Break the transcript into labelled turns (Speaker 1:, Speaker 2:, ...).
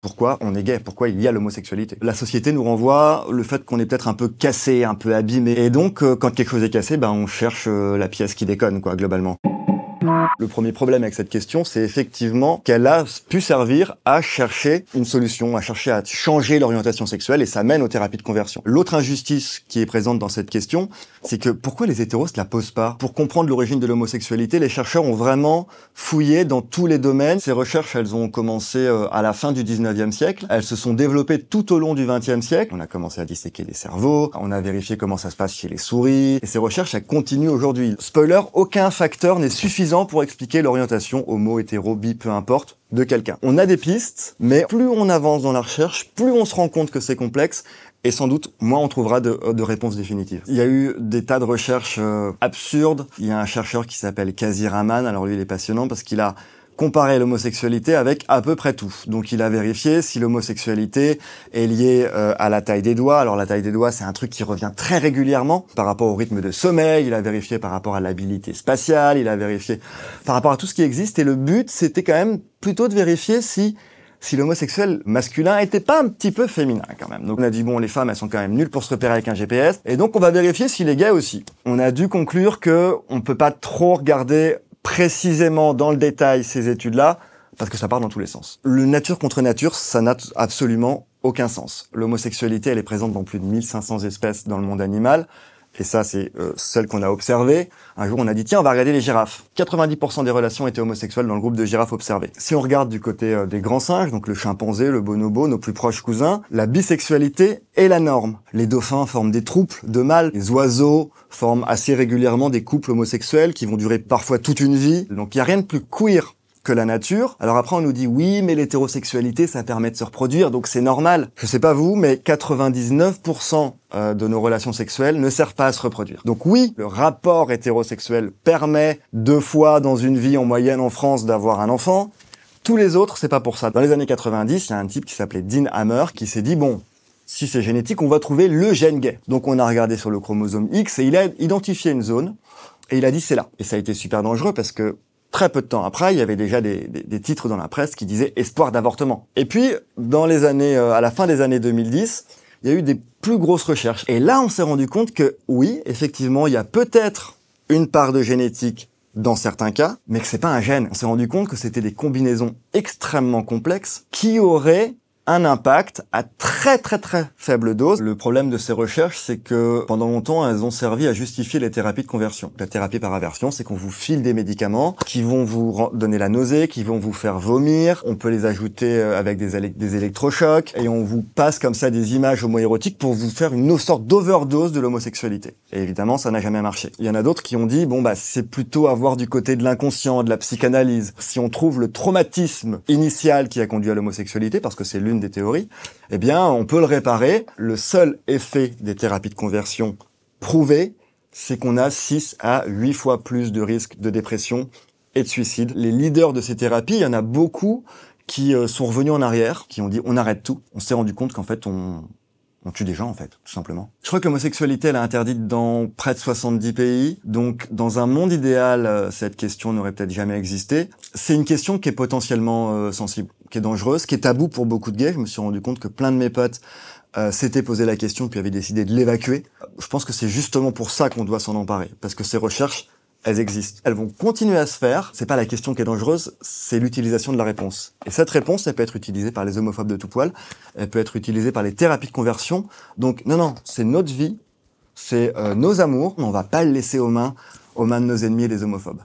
Speaker 1: pourquoi on est gay, pourquoi il y a l'homosexualité. La société nous renvoie le fait qu'on est peut-être un peu cassé, un peu abîmé. Et donc, euh, quand quelque chose est cassé, ben, on cherche euh, la pièce qui déconne, quoi, globalement. Le premier problème avec cette question, c'est effectivement qu'elle a pu servir à chercher une solution, à chercher à changer l'orientation sexuelle et ça mène aux thérapies de conversion. L'autre injustice qui est présente dans cette question, c'est que pourquoi les hétéros ne la posent pas Pour comprendre l'origine de l'homosexualité, les chercheurs ont vraiment fouillé dans tous les domaines. Ces recherches, elles ont commencé euh, à la fin du 19e siècle. Elles se sont développées tout au long du 20e siècle. On a commencé à disséquer les cerveaux, on a vérifié comment ça se passe chez les souris et ces recherches, elles continuent aujourd'hui. Spoiler, aucun facteur n'est suffisant pour expliquer l'orientation homo, hétéro, bi, peu importe, de quelqu'un. On a des pistes, mais plus on avance dans la recherche, plus on se rend compte que c'est complexe et sans doute moins on trouvera de, réponses définitives. Il y a eu des tas de recherches euh, absurdes. Il y a un chercheur qui s'appelle Kazi Raman. Alors lui, il est passionnant parce qu'il a comparer l'homosexualité avec à peu près tout. Donc il a vérifié si l'homosexualité est liée euh, à la taille des doigts. Alors la taille des doigts, c'est un truc qui revient très régulièrement par rapport au rythme de sommeil, il a vérifié par rapport à l'habilité spatiale, il a vérifié par rapport à tout ce qui existe. Et le but, c'était quand même plutôt de vérifier si si l'homosexuel masculin était pas un petit peu féminin quand même. Donc on a dit bon les femmes elles sont quand même nulles pour se repérer avec un GPS et donc on va vérifier s'il est gay aussi. On a dû conclure que on peut pas trop regarder précisément dans le détail ces études-là, parce que ça part dans tous les sens. Le nature contre nature, ça n'a absolument aucun sens. L'homosexualité, elle est présente dans plus de 1500 espèces dans le monde animal et ça c'est euh, celle qu'on a observée, un jour on a dit tiens on va regarder les girafes. 90% des relations étaient homosexuelles dans le groupe de girafes observé. Si on regarde du côté euh, des grands singes, donc le chimpanzé, le bonobo, nos plus proches cousins, la bisexualité est la norme. Les dauphins forment des troupes de mâles, les oiseaux forment assez régulièrement des couples homosexuels qui vont durer parfois toute une vie. Donc il n'y a rien de plus queer que la nature. Alors après, on nous dit oui, mais l'hétérosexualité, ça permet de se reproduire, donc c'est normal. Je sais pas vous, mais 99% euh, de nos relations sexuelles ne servent pas à se reproduire. Donc oui, le rapport hétérosexuel permet deux fois dans une vie en moyenne en France d'avoir un enfant. Tous les autres, c'est pas pour ça. Dans les années 90, il y a un type qui s'appelait Dean Hammer qui s'est dit bon, si c'est génétique, on va trouver le gène gay. Donc on a regardé sur le chromosome X et il a identifié une zone et il a dit c'est là. Et ça a été super dangereux parce que Très peu de temps après, il y avait déjà des, titres dans la presse qui disaient espoir d'avortement. Et puis, dans les années, euh, à la fin des années 2010, il y a eu des plus grosses recherches. Et là, on s'est rendu compte que oui, effectivement, il y a peut-être une part de génétique dans certains cas, mais que c'est pas un gène. On s'est rendu compte que c'était des combinaisons extrêmement complexes qui auraient un impact à très très très faible dose. Le problème de ces recherches, c'est que pendant longtemps, elles ont servi à justifier les thérapies de conversion. La thérapie par aversion, c'est qu'on vous file des médicaments qui vont vous donner la nausée, qui vont vous faire vomir. On peut les ajouter euh, avec des, des électrochocs et on vous passe comme ça des images homoérotiques pour vous faire une sorte d'overdose de l'homosexualité. Et évidemment, ça n'a jamais marché. Il y en a d'autres qui ont dit, bon bah c'est plutôt avoir du côté de l'inconscient, de la psychanalyse. Si on trouve le traumatisme initial qui a conduit à l'homosexualité, parce que c'est l'une des théories, eh bien, on peut le réparer. Le seul effet des thérapies de conversion prouvé, c'est qu'on a 6 à 8 fois plus de risques de dépression et de suicide. Les leaders de ces thérapies, il y en a beaucoup qui euh, sont revenus en arrière, qui ont dit on arrête tout. On s'est rendu compte qu'en fait, on, on tue des gens en fait, tout simplement. Je crois que l'homosexualité elle est interdite dans près de 70 pays, donc dans un monde idéal, euh, cette question n'aurait peut-être jamais existé. C'est une question qui est potentiellement euh, sensible, qui est dangereuse, qui est tabou pour beaucoup de gays. Je me suis rendu compte que plein de mes potes euh, s'étaient posé la question puis avaient décidé de l'évacuer. Je pense que c'est justement pour ça qu'on doit s'en emparer, parce que ces recherches elles existent. Elles vont continuer à se faire. C'est pas la question qui est dangereuse, c'est l'utilisation de la réponse. Et cette réponse, elle peut être utilisée par les homophobes de tout poil, elle peut être utilisée par les thérapies de conversion. Donc non, non, c'est notre vie, c'est euh, nos amours, mais on va pas le laisser aux mains, aux mains de nos ennemis et des homophobes.